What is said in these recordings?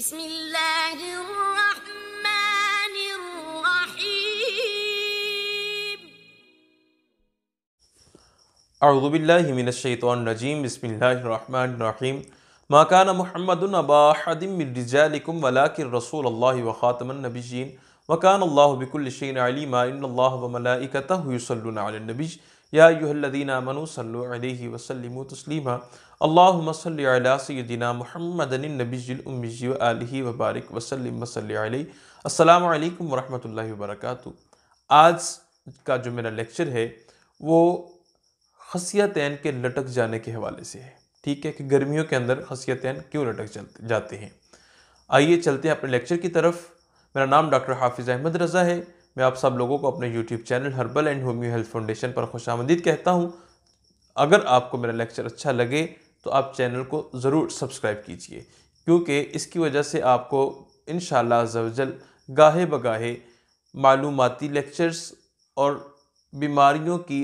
بسم الله الرحمن الرحيم أعوذ بالله من الشيطان الرجيم بسم الله الرحمن الرحيم ما كان محمد أبا أحد من رجالكم ولكن رسول الله وخاتم النبيين وكان الله بكل شيء عليما إن الله وملائكته يصلون على النبي यादीना मनु सल्ह वसलम तस्लीमा अल्लाम सदिना महमदनबीज़ी वबारक वसलम अल्लाम वरम वर्क आज का जो मेरा लेक्चर है वो खसियातैन के लटक जाने के हवाले से है ठीक है कि गर्मियों के अंदर खसियातैन क्यों लटक जाते हैं आइए चलते हैं अपने लेक्चर की तरफ मेरा नाम डॉक्टर हाफिज़ अहमद रज़ा है मैं आप सब लोगों को अपने YouTube channel herbal and homeo health foundation पर खुश कहता हूँ अगर आपको मेरा लेक्चर अच्छा लगे तो आप चैनल को ज़रूर सब्सक्राइब कीजिए क्योंकि इसकी वजह से आपको इन शजल गाहे बगाहे मालूमती लेक्चर्स और बीमारियों की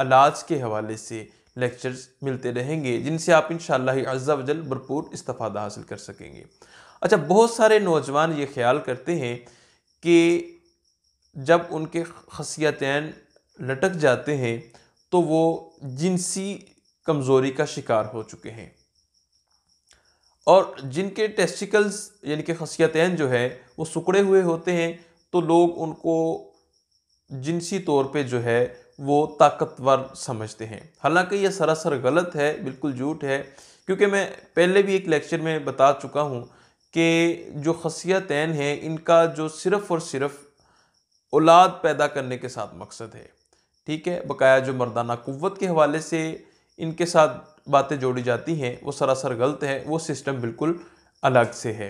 इलाज के हवाले से लेक्चर्स मिलते रहेंगे जिनसे आप इन शजल भरपूर इस्तफा हासिल कर सकेंगे अच्छा बहुत सारे नौजवान ये ख्याल करते हैं कि जब उनके खसियतैन लटक जाते हैं तो वो जिनसी कमज़ोरी का शिकार हो चुके हैं और जिनके टेस्टिकल्स यानी कि खसियतैन जो है वो सुकड़े हुए होते हैं तो लोग उनको जिनसी तौर पे जो है वो ताकतवर समझते हैं हालांकि यह सरासर गलत है बिल्कुल झूठ है क्योंकि मैं पहले भी एक लेक्चर में बता चुका हूँ कि जो खसियतैन हैं इनका जो सिर्फ़ और सिर्फ़ औलाद पैदा करने के साथ मकसद है ठीक है बकाया जो मर्दाना कुत के हवाले से इनके साथ बातें जोड़ी जाती हैं वो सरासर गलत है वो सिस्टम बिल्कुल अलग से है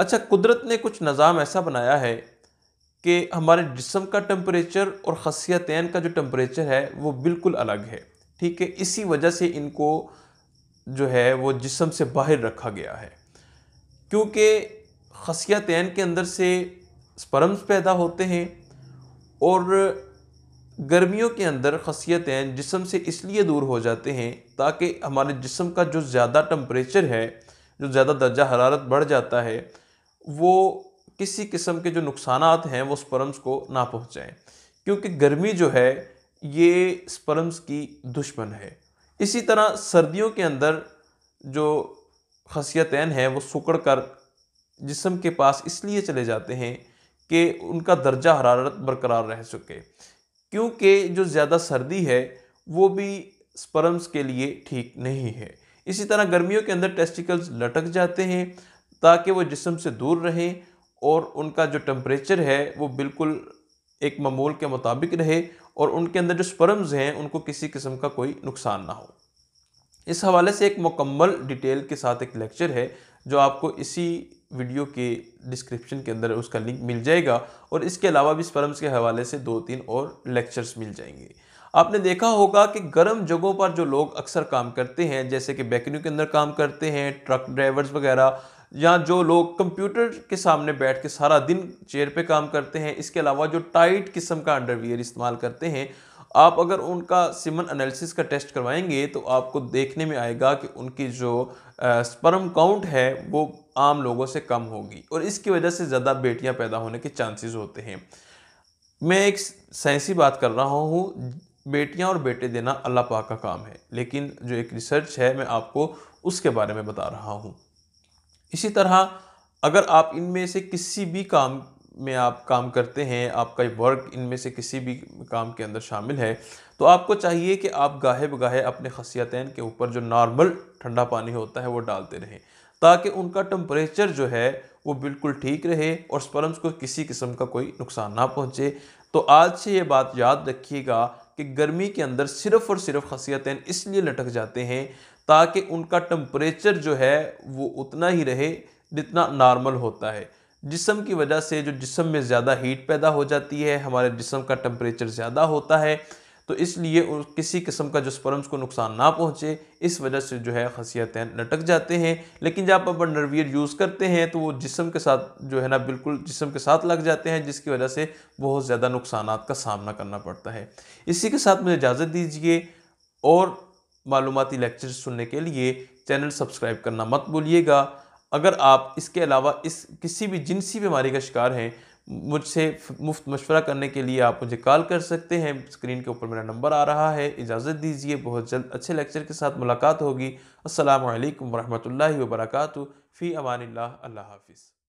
अच्छा कुदरत ने कुछ निज़ाम ऐसा बनाया है कि हमारे जिसम का टम्परेचर और तैन का जो टम्परेचर है वो बिल्कुल अलग है ठीक है इसी वजह से इनको जो है वो जिसम से बाहर रखा गया है क्योंकि खसियतैन के अंदर से स्पर्म्स पैदा होते हैं और गर्मियों के अंदर खसियतें जिसम से इसलिए दूर हो जाते हैं ताकि हमारे जिसम का जो ज़्यादा टम्परेचर है जो ज़्यादा दर्जा हरारत बढ़ जाता है वो किसी किस्म के जो नुकसान हैं वो स्पर्म्स को ना पहुँचाएँ क्योंकि गर्मी जो है ये स्पर्म्स की दुश्मन है इसी तरह सर्दियों के अंदर जो खसियतैन हैं वो सुकड़ कर जिसम के पास इसलिए चले जाते हैं कि उनका दर्जा हरारत बरकरार रह सके क्योंकि जो ज़्यादा सर्दी है वो भी स्पर्म्स के लिए ठीक नहीं है इसी तरह गर्मियों के अंदर टेस्टिकल्स लटक जाते हैं ताकि वो जिसम से दूर रहें और उनका जो टम्परेचर है वो बिल्कुल एक ममूल के मुताबिक रहे और उनके अंदर जो स्पर्म्स हैं उनको किसी किस्म का कोई नुकसान ना हो इस हवाले से एक मुकम्मल डिटेल के साथ एक लेक्चर है जो आपको इसी वीडियो के डिस्क्रिप्शन के अंदर उसका लिंक मिल जाएगा और इसके अलावा भी इस के हवाले से दो तीन और लेक्चर्स मिल जाएंगे आपने देखा होगा कि गर्म जगहों पर जो लोग अक्सर काम करते हैं जैसे कि बैकनियों के अंदर काम करते हैं ट्रक ड्राइवर्स वगैरह या जो लोग कंप्यूटर के सामने बैठ के सारा दिन चेयर पे काम करते हैं इसके अलावा जो टाइट किस्म का अंडरवियर इस्तेमाल करते हैं आप अगर उनका सिमन एनालिसिस का टेस्ट करवाएंगे तो आपको देखने में आएगा कि उनकी जो स्पर्म काउंट है वो आम लोगों से कम होगी और इसकी वजह से ज़्यादा बेटियां पैदा होने के चांसेस होते हैं मैं एक साइंसी बात कर रहा हूँ बेटियां और बेटे देना अल्लाह पाक का काम है लेकिन जो एक रिसर्च है मैं आपको उसके बारे में बता रहा हूँ इसी तरह अगर आप इनमें से किसी भी काम में आप काम करते हैं आपका वर्क इनमें से किसी भी काम के अंदर शामिल है तो आपको चाहिए कि आप गाहे बगाहे अपने खसियातन के ऊपर जो नॉर्मल ठंडा पानी होता है वो डालते रहें ताकि उनका टम्परेचर जो है वो बिल्कुल ठीक रहे और स्पर्म्स को किसी किस्म का कोई नुकसान ना पहुँचे तो आज से ये बात याद रखिएगा कि गर्मी के अंदर सिर्फ़ और सिर्फ खसियातन इसलिए लटक जाते हैं ताकि उनका टम्परेचर जो है वो उतना ही रहे जितना नॉर्मल होता है जिसम की वजह से जो जिसम में ज़्यादा हीट पैदा हो जाती है हमारे जिसम का टम्परेचर ज़्यादा होता है तो इसलिए किसी किस्म का जो स्पर्म्स को नुकसान ना पहुँचे इस वजह से जो है खसियतें लटक जाते हैं लेकिन जब आप नरवियर यूज़ करते हैं तो वो जिसम के साथ जो है ना बिल्कुल जिसम के साथ लग जाते हैं जिसकी वजह से बहुत ज़्यादा नुकसान का सामना करना पड़ता है इसी के साथ मुझे इजाज़त दीजिए और मालूमती लेक्चर सुनने के लिए चैनल सब्सक्राइब करना मत भूलिएगा अगर आप इसके अलावा इस किसी भी जिनसी बीमारी का शिकार हैं मुझसे मुफ्त मशवरा करने के लिए आप मुझे कॉल कर सकते हैं स्क्रीन के ऊपर मेरा नंबर आ रहा है इजाज़त दीजिए बहुत जल्द अच्छे लेक्चर के साथ मुलाकात होगी असल वरहमल वर्क फ़ी अमान अल्लाह हाफिज़